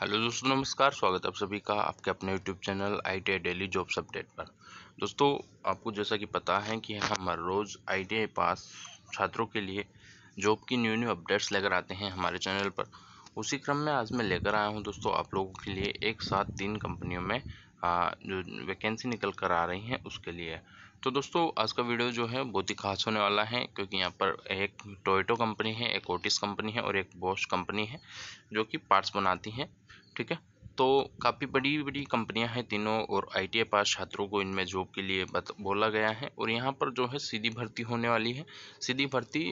hello दोस्तों नमस्कार स्वागत है आप सभी का आपके अपने YouTube channel I T daily jobs update पर दोस्तों आपको जैसा कि पता है कि हम हर रोज़ आई पास छात्रों के लिए जॉब की न्यू न्यू अपडेट्स लेकर आते हैं हमारे चैनल पर उसी क्रम में आज मैं लेकर आया हूं दोस्तों आप लोगों के लिए एक साथ तीन कंपनियों में जो वैकेंसी निकल कर आ रही हैं उसके लिए तो दोस्तों आज का वीडियो जो है बहुत ही खास होने वाला है क्योंकि यहाँ पर एक टोयटो कंपनी है एक ओटिस कंपनी है और एक बॉश कंपनी है जो कि पार्ट्स बनाती हैं ठीक है तो काफ़ी बड़ी बड़ी कंपनियां हैं तीनों और आई पास छात्रों को इनमें जॉब के लिए बोला गया है और यहाँ पर जो है सीधी भर्ती होने वाली है सीधी भर्ती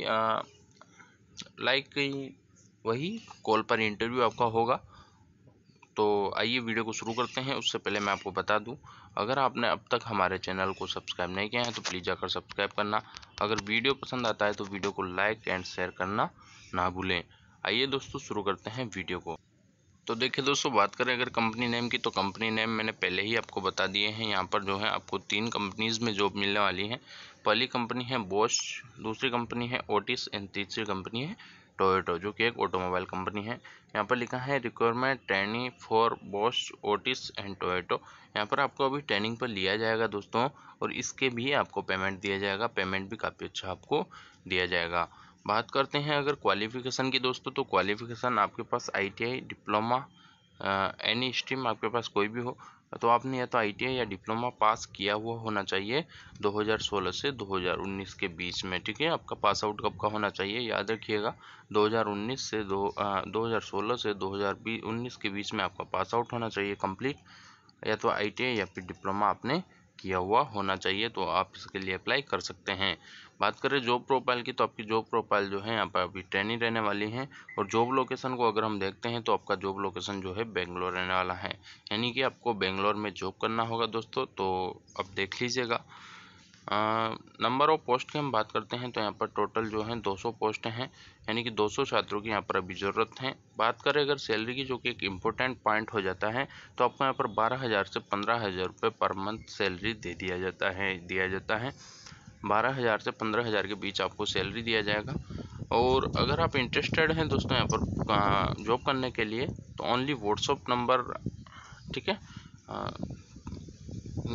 लाइक वही कॉल पर इंटरव्यू आपका होगा तो आइए वीडियो को शुरू करते हैं उससे पहले मैं आपको बता दूं अगर आपने अब तक हमारे चैनल को सब्सक्राइब नहीं किया है तो प्लीज़ जाकर सब्सक्राइब करना अगर वीडियो पसंद आता है तो वीडियो को लाइक एंड शेयर करना ना भूलें आइए दोस्तों शुरू करते हैं वीडियो को तो देखिए दोस्तों बात करें अगर कंपनी नेम की तो कंपनी नेम मैंने पहले ही आपको बता दिए हैं यहाँ पर जो है आपको तीन कंपनीज़ में जॉब मिलने वाली है पहली कंपनी है बॉश दूसरी कंपनी है ओटिस एंड तीसरी कंपनी है टोयोटो जो कि एक ऑटोमोबाइल कंपनी है यहाँ पर लिखा है requirement training for Bosch Otis and Toyota यहाँ पर आपको अभी ट्रेनिंग पर लिया जाएगा दोस्तों और इसके भी आपको पेमेंट दिया जाएगा पेमेंट भी काफ़ी अच्छा आपको दिया जाएगा बात करते हैं अगर क्वालिफ़िकेशन की दोस्तों तो क्वालिफ़िकेशन आपके पास आई डिप्लोमा एनी स्ट्रीम आपके पास कोई भी हो तो आपने या तो आईटीआई या डिप्लोमा पास किया हुआ होना चाहिए 2016 से 2019 के बीच में ठीक है आपका पास आउट कब का होना चाहिए याद रखिएगा 2019 से दो दो से 2019 के बीच में आपका पास आउट होना चाहिए कंप्लीट या तो आईटीआई या फिर डिप्लोमा आपने किया हुआ होना चाहिए तो आप इसके लिए अप्लाई कर सकते हैं बात करें जॉब प्रोफाइल की तो आपकी जॉब प्रोफाइल जो है यहाँ पर अभी ट्रेनिंग रहने वाली है और जॉब लोकेशन को अगर हम देखते हैं तो आपका जॉब लोकेशन जो है बेंगलोर रहने वाला है यानी कि आपको बेंगलोर में जॉब करना होगा दोस्तों तो आप देख लीजिएगा नंबर ऑफ़ पोस्ट की हम बात करते हैं तो यहाँ पर टोटल जो है 200 पोस्ट हैं यानी कि 200 छात्रों की यहाँ पर अभी ज़रूरत है बात करें अगर सैलरी की जो कि एक इम्पोर्टेंट पॉइंट हो जाता है तो आपको यहाँ पर बारह हज़ार से पंद्रह हज़ार रुपये पर मंथ सैलरी दे दिया जाता है दिया जाता है बारह हज़ार से पंद्रह हज़ार के बीच आपको सैलरी दिया जाएगा और अगर आप इंटरेस्टेड हैं दोस्तों यहाँ पर जॉब करने के लिए तो ओनली व्हाट्सअप नंबर ठीक है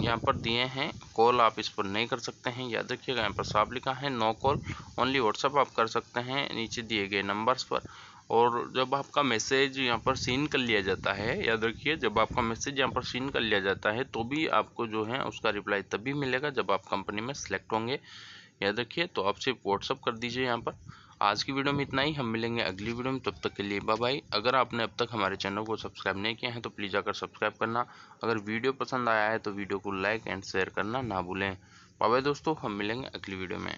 यहाँ पर दिए हैं कॉल आप इस पर नहीं कर सकते हैं याद रखिएगा यहाँ पर साफ लिखा है नो कॉल ओनली व्हाट्सअप आप कर सकते हैं नीचे दिए गए नंबर्स पर और जब आपका मैसेज यहाँ पर सीन कर लिया जाता है याद रखिए जब आपका मैसेज यहाँ पर सीन कर लिया जाता है तो भी आपको जो है उसका रिप्लाई तभी मिलेगा जब आप कंपनी में सेलेक्ट होंगे याद रखिए तो आप सिर्फ व्हाट्सअप कर दीजिए यहाँ पर आज की वीडियो में इतना ही हम मिलेंगे अगली वीडियो में तब तक के लिए बाय अगर आपने अब तक हमारे चैनल को सब्सक्राइब नहीं किया है तो प्लीज़ आकर सब्सक्राइब करना अगर वीडियो पसंद आया है तो वीडियो को लाइक एंड शेयर करना ना भूलें बाय दोस्तों हम मिलेंगे अगली वीडियो में